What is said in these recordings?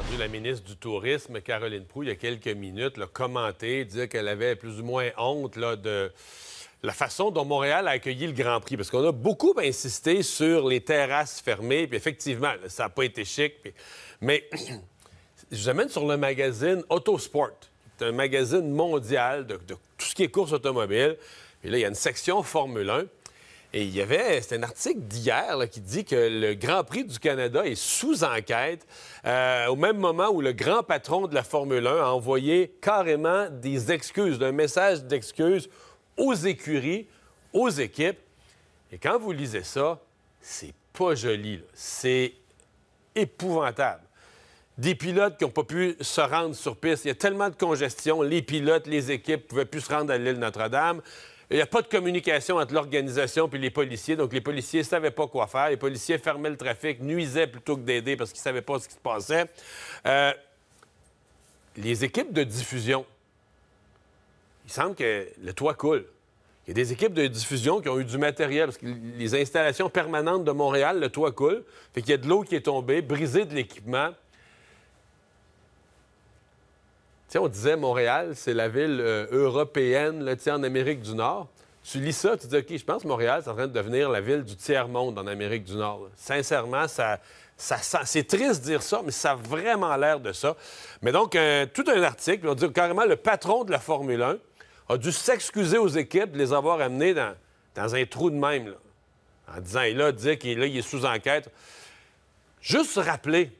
entendu la ministre du Tourisme, Caroline Proux, il y a quelques minutes, là, commenter, dire qu'elle avait plus ou moins honte de la façon dont Montréal a accueilli le Grand Prix, parce qu'on a beaucoup insisté sur les terrasses fermées, puis effectivement, ça n'a pas été chic, mais je vous amène sur le magazine Autosport, c'est un magazine mondial de, de, tout ce qui est course automobile, et là, il y a une section Formule 1, et il y avait, c'est un article d'hier qui dit que le Grand Prix du Canada est sous enquête euh, au même moment où le grand patron de la Formule 1 a envoyé carrément des excuses, un message d'excuses aux écuries, aux équipes. Et quand vous lisez ça, c'est pas joli, c'est épouvantable des pilotes qui n'ont pas pu se rendre sur piste. Il y a tellement de congestion. Les pilotes, les équipes ne pouvaient plus se rendre à l'île Notre-Dame. Il n'y a pas de communication entre l'organisation puis les policiers. Donc, les policiers ne savaient pas quoi faire. Les policiers fermaient le trafic, nuisaient plutôt que d'aider parce qu'ils ne savaient pas ce qui se passait. Euh, les équipes de diffusion, il semble que le toit coule. Il y a des équipes de diffusion qui ont eu du matériel, parce que les installations permanentes de Montréal, le toit coule. Fait qu'il y a de l'eau qui est tombée, brisée de l'équipement. on disait Montréal, c'est la ville euh, européenne là, en Amérique du Nord. Tu lis ça, tu dis, OK, je pense que Montréal, c'est en train de devenir la ville du tiers-monde en Amérique du Nord. Sincèrement, ça, ça, c'est triste de dire ça, mais ça a vraiment l'air de ça. Mais donc, euh, tout un article, on dit carrément le patron de la Formule 1 a dû s'excuser aux équipes de les avoir amenées dans, dans un trou de même, en disant, il a dit qu'il est, est sous enquête. Juste rappeler,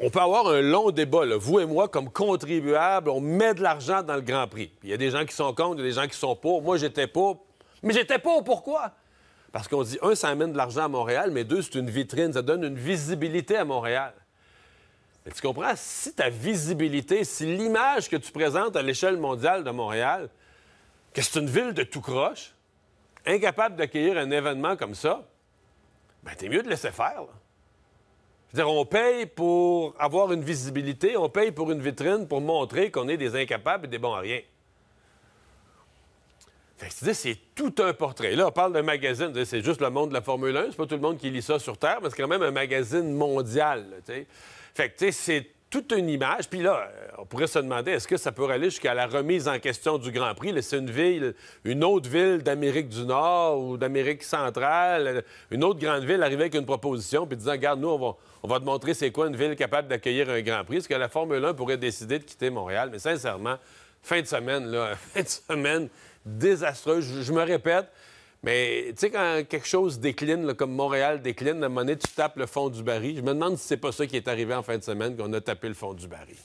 on peut avoir un long débat. Vous et moi, comme contribuables, on met de l'argent dans le Grand Prix. Il y a des gens qui sont contre, il y a des gens qui sont pour. Moi, j'étais pour. Mais j'étais pour, pourquoi? Parce qu'on dit, un, ça amène de l'argent à Montréal, mais deux, c'est une vitrine, ça donne une visibilité à Montréal. Mais tu comprends? Si ta visibilité, si l'image que tu présentes à l'échelle mondiale de Montréal, que c'est une ville de tout croche, incapable d'accueillir un événement comme ça, ben es mieux de laisser faire. Là on paye pour avoir une visibilité, on paye pour une vitrine pour montrer qu'on est des incapables et des bons à rien. c'est tout un portrait. Là, on parle d'un magazine, c'est juste le monde de la Formule 1, c'est pas tout le monde qui lit ça sur Terre, mais c'est quand même un magazine mondial. fait que, tu sais, c'est toute une image. Puis là, euh, on pourrait se demander, est-ce que ça peut aller jusqu'à la remise en question du Grand Prix? laisser une ville, une autre ville d'Amérique du Nord ou d'Amérique centrale, euh, une autre grande ville arriver avec une proposition puis disant, regarde, nous, on va, te montrer c'est quoi une ville capable d'accueillir un Grand Prix. Est-ce que la Formule 1 pourrait décider de quitter Montréal? Mais sincèrement, fin de semaine, là, fin de semaine désastreuse. je me répète, mais tu sais, quand quelque chose décline, comme Montréal décline, la monnaie, tu tapes le fond du baril. Je me demande si c'est pas ça qui est arrivé en fin de semaine, qu'on a tapé le fond du baril.